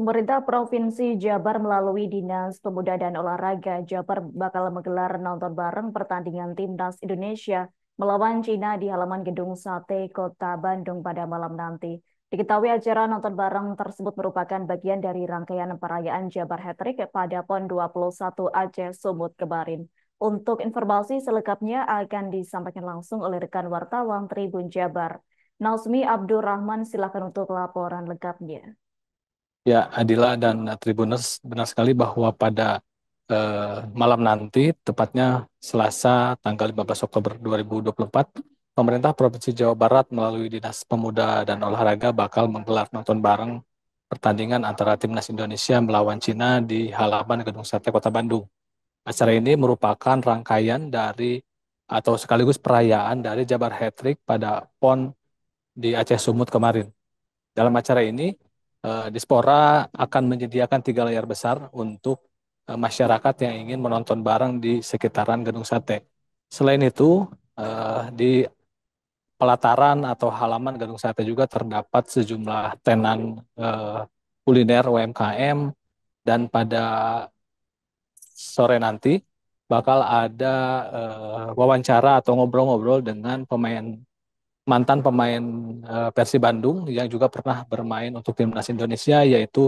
Pemerintah Provinsi Jabar melalui Dinas Pemuda dan Olahraga Jabar bakal menggelar nonton bareng pertandingan Timnas Indonesia melawan Cina di halaman Gedung Sate Kota Bandung pada malam nanti. Diketahui acara nonton bareng tersebut merupakan bagian dari rangkaian perayaan Jabar Hattrick pada PON 21 Aceh Sumut kemarin. Untuk informasi selengkapnya akan disampaikan langsung oleh rekan wartawan Tribun Jabar. Nausmi Abdurrahman silakan untuk laporan lengkapnya. Ya, Adila dan Tribuners benar sekali bahwa pada eh, malam nanti, tepatnya Selasa tanggal 15 Oktober 2024, pemerintah Provinsi Jawa Barat melalui Dinas Pemuda dan Olahraga bakal menggelar nonton bareng pertandingan antara Timnas Indonesia melawan Cina di halaman Gedung Sate Kota Bandung. Acara ini merupakan rangkaian dari atau sekaligus perayaan dari Jabar Hattrick pada PON di Aceh Sumut kemarin. Dalam acara ini, Eh, Dispora akan menyediakan tiga layar besar untuk eh, masyarakat yang ingin menonton bareng di sekitaran Gedung Sate. Selain itu, eh, di pelataran atau halaman Gedung Sate juga terdapat sejumlah tenan kuliner UMKM dan pada sore nanti bakal ada wawancara atau ngobrol-ngobrol dengan pemain mantan pemain uh, Persi Bandung yang juga pernah bermain untuk timnas Indonesia yaitu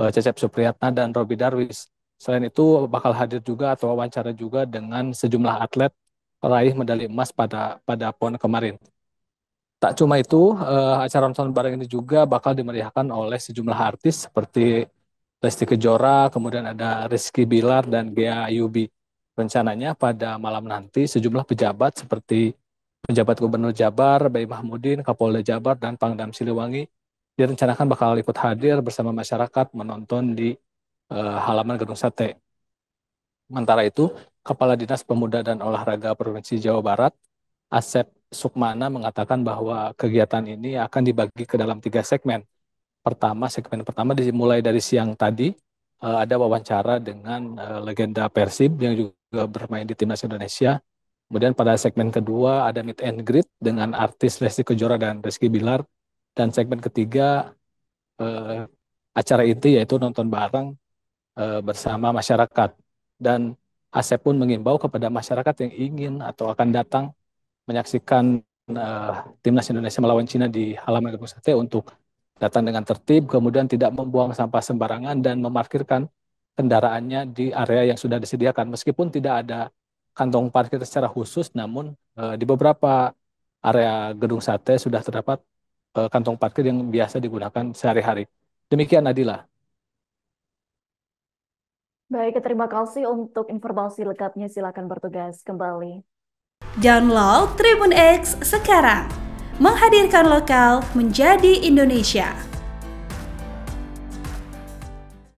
uh, Cecep Supriyatna dan Robi Darwis. Selain itu bakal hadir juga atau wawancara juga dengan sejumlah atlet peraih medali emas pada pada PON kemarin. Tak cuma itu, uh, acara nonton bareng ini juga bakal dimeriahkan oleh sejumlah artis seperti Lesti Kejora, kemudian ada Rizky Bilar dan Gia Ayubi. Rencananya pada malam nanti sejumlah pejabat seperti penjabat Gubernur Jabar, Bayi Mahmudin, Kapolda Jabar, dan Pangdam Siliwangi direncanakan bakal ikut hadir bersama masyarakat menonton di e, halaman Gedung Sate. Sementara itu, Kepala Dinas Pemuda dan Olahraga Provinsi Jawa Barat, Asep Sukmana mengatakan bahwa kegiatan ini akan dibagi ke dalam tiga segmen. Pertama, segmen pertama dimulai dari siang tadi, eh, ada wawancara dengan eh, legenda Persib yang juga bermain di Timnas Indonesia, Kemudian pada segmen kedua ada meet and greet dengan artis Lesti Kejora dan Rizky Bilar. Dan segmen ketiga eh, acara itu yaitu nonton bareng eh, bersama masyarakat. Dan Asep pun mengimbau kepada masyarakat yang ingin atau akan datang menyaksikan eh, timnas Indonesia melawan Cina di halaman Gedung Sate untuk datang dengan tertib, kemudian tidak membuang sampah sembarangan dan memarkirkan kendaraannya di area yang sudah disediakan meskipun tidak ada kantong parkir secara khusus, namun eh, di beberapa area gedung sate sudah terdapat eh, kantong parkir yang biasa digunakan sehari-hari. Demikian Adila. Baik, terima kasih untuk informasi lengkapnya. Silakan bertugas kembali. Download Tribun X sekarang. Menghadirkan lokal menjadi Indonesia.